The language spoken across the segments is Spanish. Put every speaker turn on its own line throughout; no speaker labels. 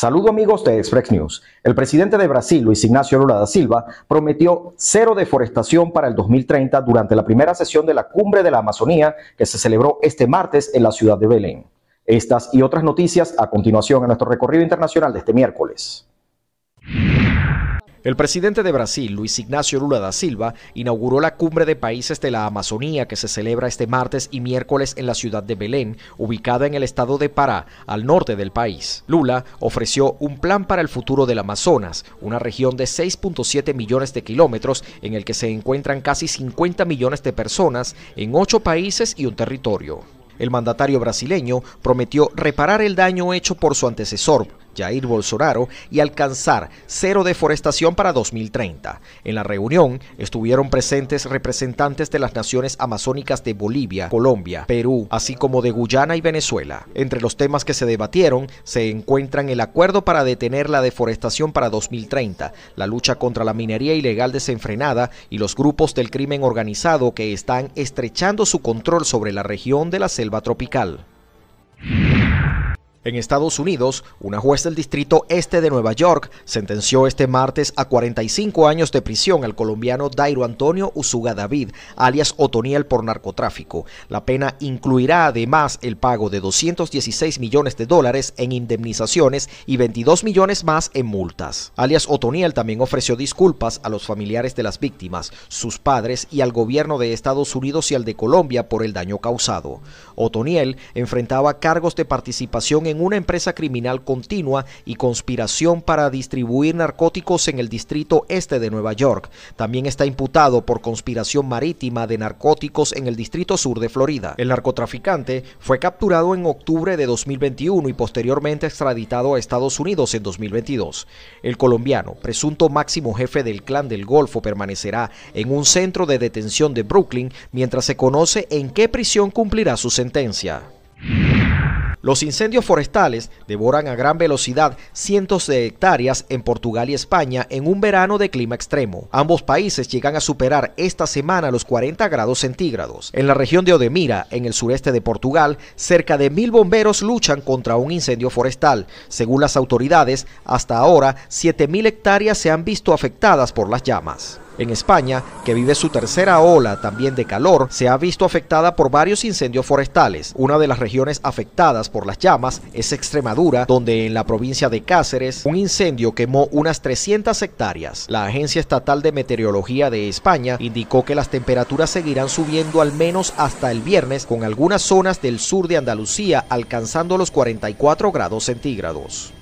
Saludo amigos de Express News. El presidente de Brasil, Luis Ignacio Lula da Silva, prometió cero deforestación para el 2030 durante la primera sesión de la Cumbre de la Amazonía que se celebró este martes en la ciudad de Belén. Estas y otras noticias a continuación en nuestro recorrido internacional de este miércoles. El presidente de Brasil, Luis Ignacio Lula da Silva, inauguró la cumbre de países de la Amazonía que se celebra este martes y miércoles en la ciudad de Belén, ubicada en el estado de Pará, al norte del país. Lula ofreció un plan para el futuro del Amazonas, una región de 6.7 millones de kilómetros en el que se encuentran casi 50 millones de personas en ocho países y un territorio. El mandatario brasileño prometió reparar el daño hecho por su antecesor, Jair Bolsonaro y alcanzar cero deforestación para 2030. En la reunión estuvieron presentes representantes de las naciones amazónicas de Bolivia, Colombia, Perú, así como de Guyana y Venezuela. Entre los temas que se debatieron se encuentran el acuerdo para detener la deforestación para 2030, la lucha contra la minería ilegal desenfrenada y los grupos del crimen organizado que están estrechando su control sobre la región de la selva tropical. En Estados Unidos, una juez del Distrito Este de Nueva York sentenció este martes a 45 años de prisión al colombiano Dairo Antonio Usuga David, alias Otoniel por narcotráfico. La pena incluirá además el pago de 216 millones de dólares en indemnizaciones y 22 millones más en multas. Alias Otoniel también ofreció disculpas a los familiares de las víctimas, sus padres y al gobierno de Estados Unidos y al de Colombia por el daño causado. Otoniel enfrentaba cargos de participación en una empresa criminal continua y conspiración para distribuir narcóticos en el distrito este de Nueva York. También está imputado por conspiración marítima de narcóticos en el distrito sur de Florida. El narcotraficante fue capturado en octubre de 2021 y posteriormente extraditado a Estados Unidos en 2022. El colombiano, presunto máximo jefe del clan del Golfo, permanecerá en un centro de detención de Brooklyn mientras se conoce en qué prisión cumplirá su sentencia. Los incendios forestales devoran a gran velocidad cientos de hectáreas en Portugal y España en un verano de clima extremo. Ambos países llegan a superar esta semana los 40 grados centígrados. En la región de Odemira, en el sureste de Portugal, cerca de mil bomberos luchan contra un incendio forestal. Según las autoridades, hasta ahora 7.000 hectáreas se han visto afectadas por las llamas. En España, que vive su tercera ola también de calor, se ha visto afectada por varios incendios forestales. Una de las regiones afectadas por las llamas es Extremadura, donde en la provincia de Cáceres un incendio quemó unas 300 hectáreas. La Agencia Estatal de Meteorología de España indicó que las temperaturas seguirán subiendo al menos hasta el viernes, con algunas zonas del sur de Andalucía alcanzando los 44 grados centígrados.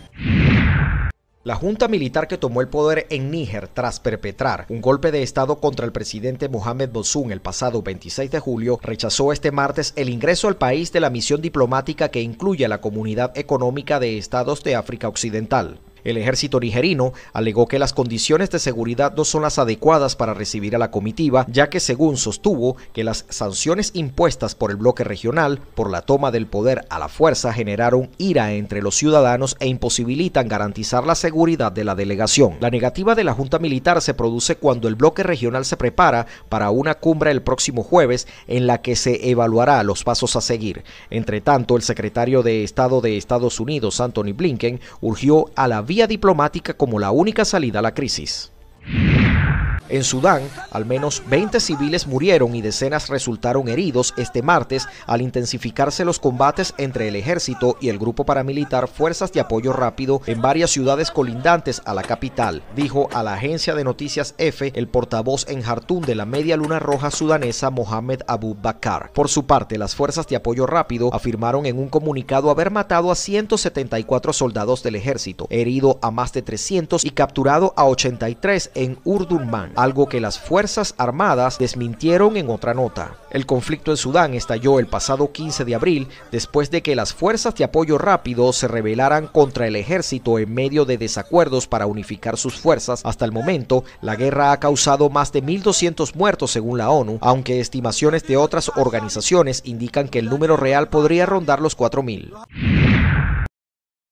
La junta militar que tomó el poder en Níger tras perpetrar un golpe de Estado contra el presidente Mohamed Bazoum el pasado 26 de julio rechazó este martes el ingreso al país de la misión diplomática que incluye a la Comunidad Económica de Estados de África Occidental. El ejército nigerino alegó que las condiciones de seguridad no son las adecuadas para recibir a la comitiva, ya que según sostuvo que las sanciones impuestas por el bloque regional por la toma del poder a la fuerza generaron ira entre los ciudadanos e imposibilitan garantizar la seguridad de la delegación. La negativa de la Junta Militar se produce cuando el bloque regional se prepara para una cumbre el próximo jueves en la que se evaluará los pasos a seguir. Entre tanto, el secretario de Estado de Estados Unidos, Anthony Blinken, urgió a la diplomática como la única salida a la crisis. En Sudán, al menos 20 civiles murieron y decenas resultaron heridos este martes al intensificarse los combates entre el ejército y el grupo paramilitar Fuerzas de Apoyo Rápido en varias ciudades colindantes a la capital, dijo a la agencia de noticias EFE el portavoz en Jartún de la Media Luna Roja sudanesa Mohamed Abu Bakar. Por su parte, las Fuerzas de Apoyo Rápido afirmaron en un comunicado haber matado a 174 soldados del ejército, herido a más de 300 y capturado a 83 en Urdunman algo que las Fuerzas Armadas desmintieron en otra nota. El conflicto en Sudán estalló el pasado 15 de abril después de que las fuerzas de apoyo rápido se rebelaran contra el ejército en medio de desacuerdos para unificar sus fuerzas. Hasta el momento, la guerra ha causado más de 1.200 muertos según la ONU, aunque estimaciones de otras organizaciones indican que el número real podría rondar los 4.000.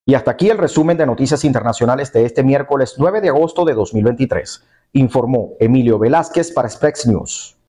Y hasta aquí el resumen de noticias internacionales de este miércoles 9 de agosto de 2023. Informó Emilio Velázquez para Spex News.